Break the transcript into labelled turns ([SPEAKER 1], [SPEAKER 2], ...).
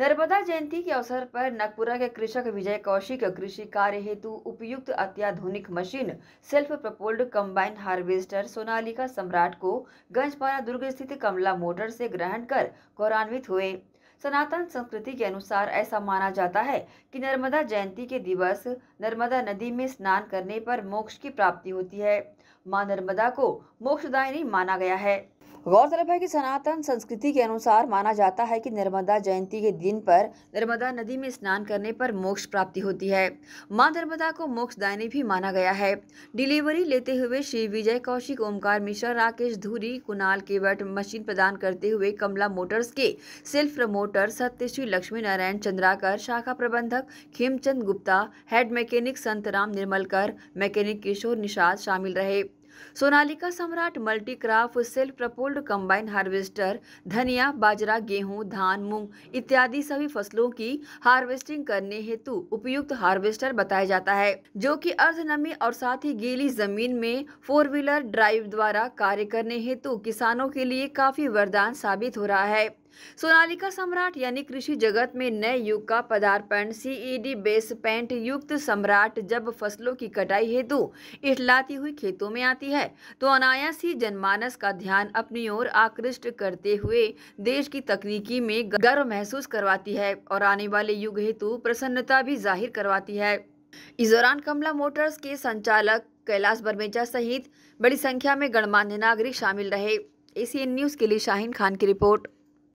[SPEAKER 1] नर्मदा जयंती के अवसर पर नागपुरा के कृषक विजय कौशिक कृषि कार्य हेतु उपयुक्त अत्याधुनिक machine self propelled combine harvester Sonalika Samrat को गंजपारा दुर्ग स्थित कमला मोटर से ग्रहण कर गौरवान्वित हुए सनातन संस्कृति के अनुसार ऐसा माना जाता है कि नर्मदा जयंती के दिवस नर्मदा नदी में स्नान करने पर मोक्ष की प्राप्ति होती है माँ नर्मदा को मोक्षदायिनी माना गया है गौरतलब है कि सनातन संस्कृति के अनुसार माना जाता है कि नर्मदा जयंती के दिन पर नर्मदा नदी में स्नान करने पर मोक्ष प्राप्ति होती है मां नर्मदा को मोक्ष मोक्षदायिनी भी माना गया है डिलीवरी लेते हुए श्री विजय कौशिक ओमकार मिश्रा राकेश धूरी कुणाल केवट मशीन प्रदान करते हुए कमला मोटर्स के सेल्फ प्रमोटर सत्यश्री लक्ष्मी नारायण चंद्राकर शाखा प्रबंधक Khemchand Gupta head mechanic Santram Nirmalkar mechanic Kishore Nishad शामिल रहे Sonalika Samrat multicrop self propelled combine harvester धनिया बाजरा गेहूं धान मूंग इत्यादि सभी फसलों की हार्वेस्टिंग करने हेतु उपयुक्त हार्वेस्टर बताया जाता है जो कि अर्धनमी और साथ ही गीली जमीन में फोर व्हीलर ड्राइव द्वारा कार्य करने हेतु किसानों के लिए काफी वरदान साबित हो रहा है सोनालिका सम्राट यानी कृषि जगत में नए युग का पदार्पण सीईडी बेस पेंट युक्त सम्राट जब फसलों की कटाई हेतु इटलाती हुई खेतों में आती है तो अनायास ही जनमानस का ध्यान अपनी ओर आकृष्ट करते हुए देश की तकनीकी में गर्व महसूस करवाती है और आने वाले युग हेतु प्रसन्नता भी जाहिर करवाती है इस दौरान कमला मोटर्स के संचालक कैलाश बर्मेचा सहित बड़ी संख्या में गणमान्य नागरिक शामिल रहे ए न्यूज के लिए शाहीन खान की रिपोर्ट